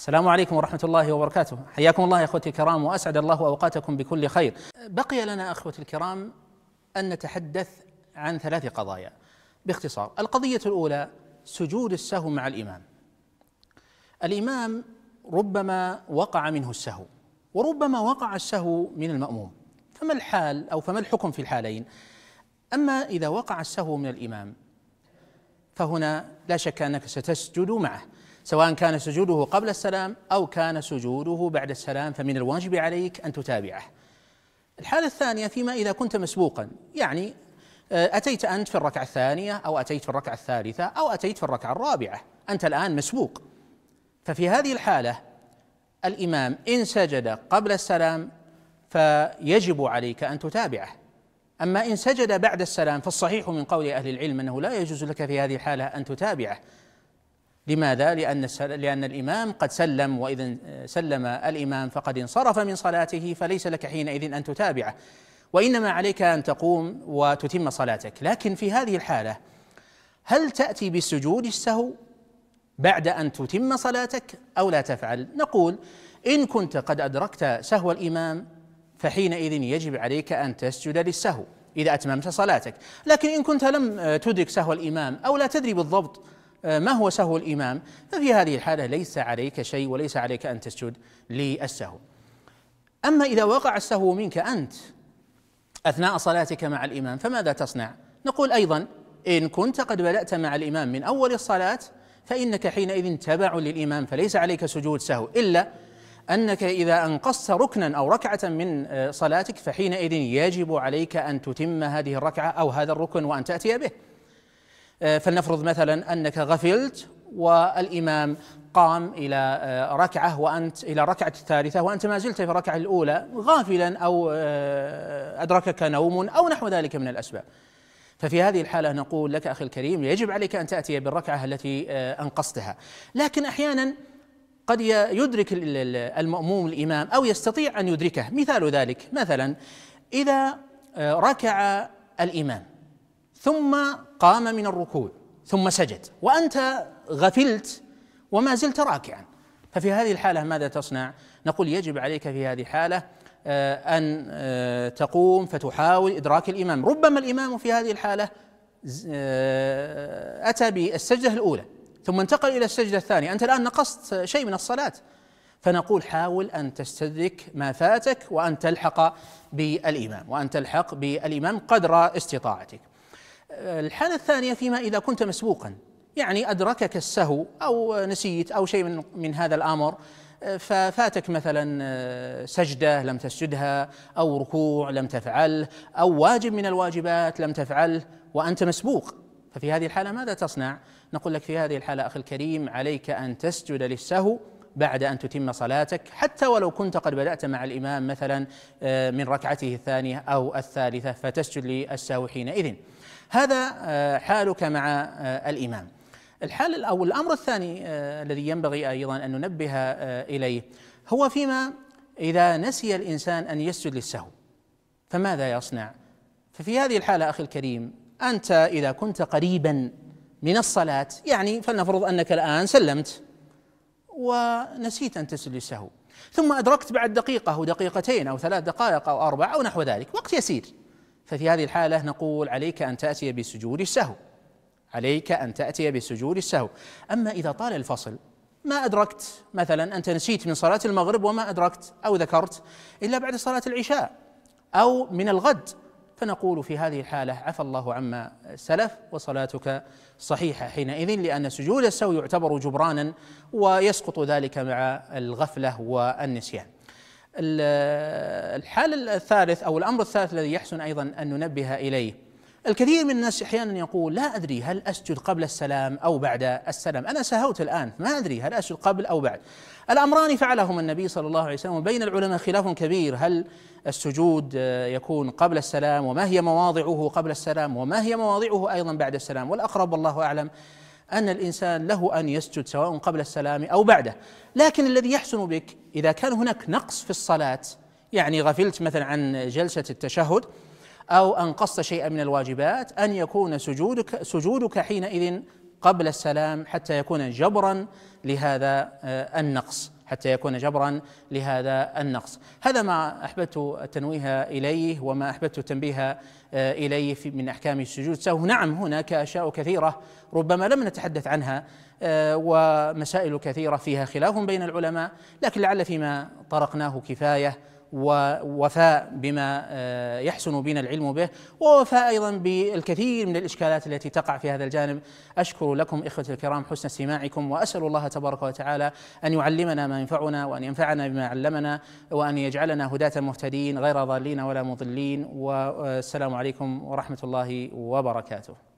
السلام عليكم ورحمة الله وبركاته، حياكم الله يا اخوتي الكرام واسعد الله اوقاتكم بكل خير. بقي لنا اخوتي الكرام ان نتحدث عن ثلاث قضايا باختصار. القضية الاولى سجود السهو مع الامام. الامام ربما وقع منه السهو وربما وقع السهو من المأموم. فما الحال او فما الحكم في الحالين؟ اما اذا وقع السهو من الامام فهنا لا شك انك ستسجد معه. سواء كان سجوده قبل السلام أو كان سجوده بعد السلام فمن الواجب عليك أن تتابعه الحالة الثانية فيما إذا كنت مسبوقا يعني آه، أتيت أنت في الركعة الثانية أو أتيت في الركعة الثالثة أو أتيت في الركعة الرابعة أنت الآن مسبوق ففي هذه الحالة الإمام إن سجد قبل السلام فيجب عليك أن تتابعه أما إن سجد بعد السلام فالصحيح من قول أهل العلم أنه لا يجوز لك في هذه الحالة أن تتابعه لماذا؟ لأن لأن الإمام قد سلم وإذا سلم الإمام فقد انصرف من صلاته فليس لك حينئذ أن تتابعه وإنما عليك أن تقوم وتتم صلاتك لكن في هذه الحالة هل تأتي بسجود السهو بعد أن تتم صلاتك أو لا تفعل؟ نقول إن كنت قد أدركت سهو الإمام فحينئذ يجب عليك أن تسجد للسهو إذا أتممت صلاتك لكن إن كنت لم تدرك سهو الإمام أو لا تدري بالضبط آه، ما هو سهو الإمام ففي هذه الحالة ليس عليك شيء وليس عليك أن تسجد للسهو أما إذا وقع السهو منك أنت أثناء صلاتك مع الإمام فماذا تصنع؟ نقول أيضا إن كنت قد بدأت مع الإمام من أول الصلاة فإنك حينئذ تبع للإمام فليس عليك سجود سهو إلا أنك إذا أنقصت ركنا أو ركعة من آه، صلاتك فحينئذ يجب عليك أن تتم هذه الركعة أو هذا الركن وأن تأتي به آه، فلنفرض مثلا انك غفلت والامام قام الى آه، ركعه وانت الى ركعه الثالثه وانت ما زلت في الركعه الاولى غافلا او آه، ادركك نوم او نحو ذلك من الاسباب. ففي هذه الحاله نقول لك اخي الكريم يجب عليك ان تاتي بالركعه التي انقصتها، لكن احيانا قد يدرك المأموم الامام او يستطيع ان يدركه، مثال ذلك مثلا اذا ركع الامام ثم قام من الركوع ثم سجد وانت غفلت وما زلت راكعا ففي هذه الحاله ماذا تصنع؟ نقول يجب عليك في هذه الحاله آه، ان آه، تقوم فتحاول ادراك الامام، ربما الامام في هذه الحاله آه، اتى بالسجده الاولى ثم انتقل الى السجده الثانيه، انت الان نقصت شيء من الصلاه فنقول حاول ان تستدرك ما فاتك وان تلحق بالامام، وان تلحق بالامام قدر استطاعتك. الحالة الثانية فيما إذا كنت مسبوقا يعني أدركك السهو أو نسيت أو شيء من, من هذا الأمر ففاتك مثلا آه، سجدة لم تسجدها أو ركوع لم تفعله أو واجب من الواجبات لم تفعله وأنت مسبوق ففي هذه الحالة ماذا تصنع؟ نقول لك في هذه الحالة أخي الكريم عليك أن تسجد للسهو بعد أن تتم صلاتك حتى ولو كنت قد بدأت مع الإمام مثلا آه، من ركعته الثانية أو الثالثة فتسجد للسهو حينئذ هذا آه، حالك مع آه، الإمام الحال أو الأمر الثاني الذي ينبغي أيضا أن ننبه إليه هو فيما إذا نسي الإنسان أن يسجد للسهو فماذا يصنع؟ ففي هذه الحالة أخي الكريم أنت إذا كنت قريبا من الصلاة يعني فلنفرض أنك الآن سلمت ونسيت أن تسلسه ثم أدركت بعد دقيقة أو دقيقتين أو ثلاث دقائق أو أربع أو نحو ذلك وقت يسير ففي هذه الحالة نقول عليك أن تأتي بسجود السهو عليك أن تأتي بسجود السهو أما إذا طال الفصل ما أدركت مثلا أنت نسيت من صلاة المغرب وما أدركت أو ذكرت إلا بعد صلاة العشاء أو من الغد فنقول في هذه الحالة عفى الله عما سلف وصلاتك صحيحة حينئذ لأن سجود السهو يعتبر جبرانا ويسقط ذلك مع الغفلة والنسيان الحال الثالث أو الأمر الثالث الذي يحسن أيضا أن ننبه إليه الكثير من الناس احيانا يقول لا ادري هل اسجد قبل السلام او بعد السلام، انا سهوت الان ما ادري هل اسجد قبل او بعد. الامران فعلهما النبي صلى الله عليه وسلم وبين العلماء خلاف كبير هل السجود آه، يكون قبل السلام وما هي مواضعه قبل السلام وما هي مواضعه ايضا بعد السلام والاقرب والله اعلم ان الانسان له ان يسجد سواء قبل السلام او بعده، لكن الذي يحسن بك اذا كان هناك نقص في الصلاه يعني غفلت مثلا عن جلسه التشهد أو أنقصت شيئا من الواجبات أن يكون سجودك سجودك حينئذ قبل السلام حتى يكون جبرا لهذا آه، النقص حتى يكون جبرا لهذا النقص هذا ما أحببت التنويه إليه وما أحببت التنبيه آه، إليه من أحكام السجود سهو نعم هناك أشياء كثيرة ربما لم نتحدث عنها آه، ومسائل كثيرة فيها خلاف بين العلماء لكن لعل فيما طرقناه كفاية ووفاء بما آه، يحسن بنا العلم به ووفاء أيضا بالكثير من الإشكالات التي تقع في هذا الجانب أشكر لكم إخوتي الكرام حسن استماعكم وأسأل الله تبارك وتعالى أن يعلمنا ما ينفعنا وأن ينفعنا بما علمنا وأن يجعلنا هداة مهتدين غير ضالين ولا مضلين والسلام عليكم ورحمة الله وبركاته